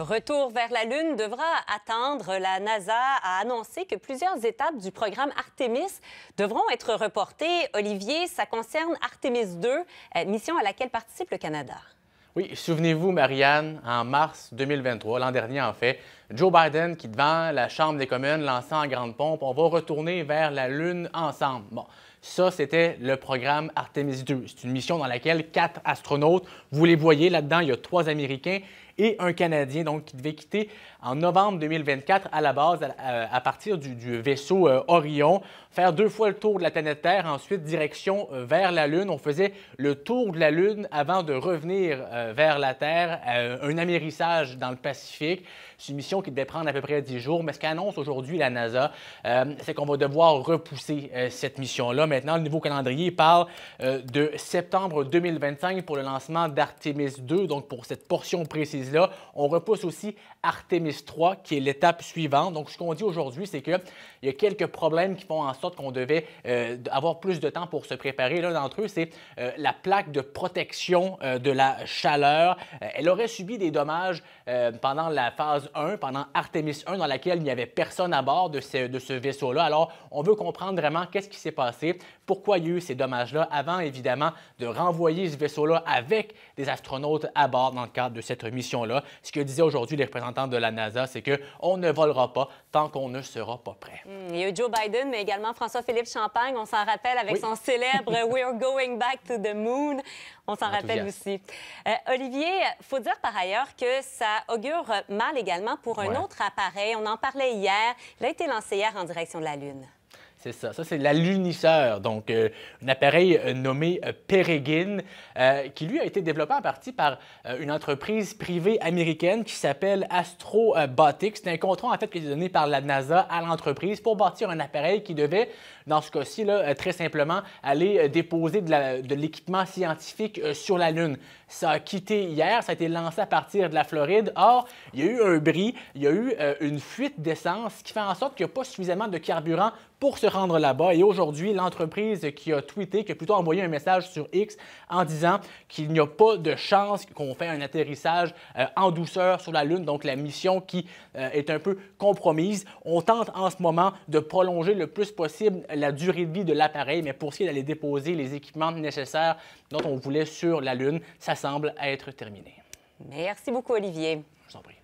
retour vers la Lune devra attendre. La NASA a annoncé que plusieurs étapes du programme Artemis devront être reportées. Olivier, ça concerne Artemis 2, euh, mission à laquelle participe le Canada. Oui, souvenez-vous, Marianne, en mars 2023, l'an dernier en fait, Joe Biden qui, devant la Chambre des communes, lançant en grande pompe On va retourner vers la Lune ensemble. Bon, ça, c'était le programme Artemis 2. C'est une mission dans laquelle quatre astronautes, vous les voyez là-dedans, il y a trois Américains et un Canadien, donc qui devait quitter en novembre 2024 à la base à, euh, partir du, vaisseau euh, Orion, faire deux fois le tour de la planète Terre, ensuite direction euh, vers la Lune. On faisait le tour de la Lune avant de revenir vers la Terre, un amérissage dans le Pacifique. C'est une mission qui devait prendre à peu près 10 jours, mais ce qu'annonce aujourd'hui la NASA, c'est qu'on va devoir repousser cette mission-là maintenant, le nouveau calendrier parle euh, de septembre 2025 pour le lancement d'Artemis 2. Donc, pour cette portion précise-là, on repousse aussi Artemis 3, qui est l'étape suivante. Donc, ce qu'on dit aujourd'hui, c'est qu'il y a quelques problèmes qui font en sorte qu'on devait euh, avoir plus de temps pour se préparer. L'un d'entre eux, c'est euh, la plaque de protection de la chaleur. elle aurait subi des dommages pendant la phase 1, pendant Artemis 1, dans laquelle il n'y avait personne à bord de ce, de ce vaisseau-là. Alors, on veut comprendre vraiment qu'est-ce qui s'est passé pourquoi y a eu ces dommages-là avant, évidemment, de renvoyer ce vaisseau-là avec des astronautes à bord dans le cadre de cette mission-là. Ce que disaient aujourd'hui les représentants de la NASA, c'est qu'on ne volera pas tant qu'on ne sera pas prêt. Hmm, il y a eu Joe Biden, mais également François-Philippe Champagne. On s'en rappelle avec son célèbre We're going back to the moon. On s'en rappelle aussi. Euh, Olivier, faut dire par ailleurs que ça augure mal également pour un autre appareil. On en parlait hier. Il a été lancé hier en direction de la Lune. C'est ça. Ça, c'est la lunisseur, donc euh, un appareil euh, nommé euh, Peregrine, qui lui a été développé en partie par une entreprise privée américaine qui s'appelle Astrobotics. C'est un contrat en fait qui est donné par la NASA à l'entreprise pour bâtir un appareil qui devait, dans ce cas-ci, très simplement aller déposer de l'équipement scientifique sur la Lune. Ça a quitté hier, ça a été lancé à partir de la Floride. Or, il y a eu un bris, il y a eu une fuite d'essence qui fait en sorte qu'il n'y a pas suffisamment de carburant pour se rendre là-bas. Et aujourd'hui, l'entreprise qui a tweeté, qui a plutôt envoyé un message sur X en disant qu'il n'y a pas de chance qu'on fasse un atterrissage euh, en douceur sur la Lune, donc la mission qui euh, est un peu compromise. On tente en ce moment de prolonger le plus possible la durée de vie de l'appareil, mais pour ce qui est d'aller déposer les équipements nécessaires dont on voulait sur la Lune, ça semble être terminé. Merci beaucoup, Olivier. Je vous en prie.